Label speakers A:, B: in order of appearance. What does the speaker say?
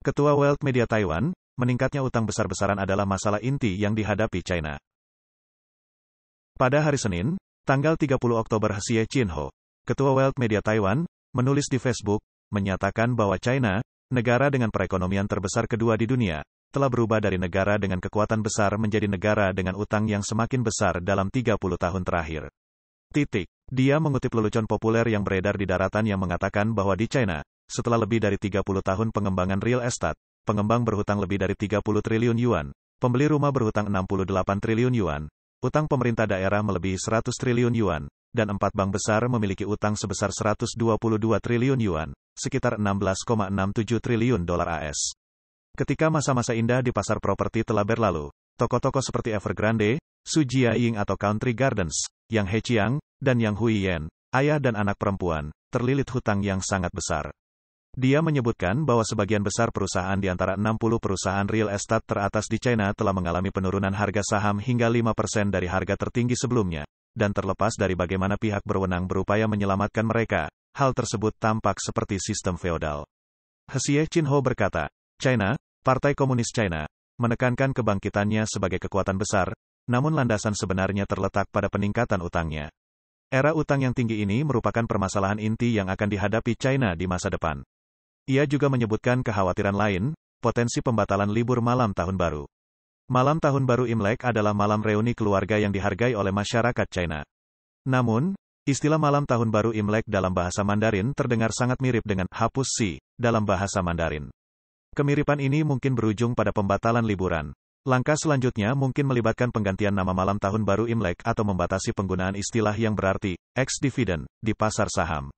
A: Ketua World Media Taiwan, meningkatnya utang besar-besaran adalah masalah inti yang dihadapi China. Pada hari Senin, tanggal 30 Oktober Chin-ho, Ketua World Media Taiwan, menulis di Facebook, menyatakan bahwa China, negara dengan perekonomian terbesar kedua di dunia, telah berubah dari negara dengan kekuatan besar menjadi negara dengan utang yang semakin besar dalam 30 tahun terakhir. Titik. Dia mengutip lelucon populer yang beredar di daratan yang mengatakan bahwa di China, setelah lebih dari 30 tahun pengembangan real estate, pengembang berhutang lebih dari 30 triliun yuan, pembeli rumah berhutang 68 triliun yuan, utang pemerintah daerah melebihi 100 triliun yuan, dan empat bank besar memiliki utang sebesar 122 triliun yuan, sekitar 16,67 triliun dolar AS. Ketika masa-masa indah di pasar properti telah berlalu, toko-toko seperti Evergrande, Sujia Ying atau Country Gardens, Yang Heqiang, dan Yang Huiyan, ayah dan anak perempuan, terlilit hutang yang sangat besar. Dia menyebutkan bahwa sebagian besar perusahaan di antara 60 perusahaan real estate teratas di China telah mengalami penurunan harga saham hingga 5% dari harga tertinggi sebelumnya, dan terlepas dari bagaimana pihak berwenang berupaya menyelamatkan mereka, hal tersebut tampak seperti sistem feodal. Hsieh Chin-ho berkata, China, Partai Komunis China, menekankan kebangkitannya sebagai kekuatan besar, namun landasan sebenarnya terletak pada peningkatan utangnya. Era utang yang tinggi ini merupakan permasalahan inti yang akan dihadapi China di masa depan. Ia juga menyebutkan kekhawatiran lain, potensi pembatalan libur malam tahun baru. Malam tahun baru Imlek adalah malam reuni keluarga yang dihargai oleh masyarakat China. Namun, istilah malam tahun baru Imlek dalam bahasa Mandarin terdengar sangat mirip dengan hapus si dalam bahasa Mandarin. Kemiripan ini mungkin berujung pada pembatalan liburan. Langkah selanjutnya mungkin melibatkan penggantian nama malam tahun baru Imlek atau membatasi penggunaan istilah yang berarti ex dividend di pasar saham.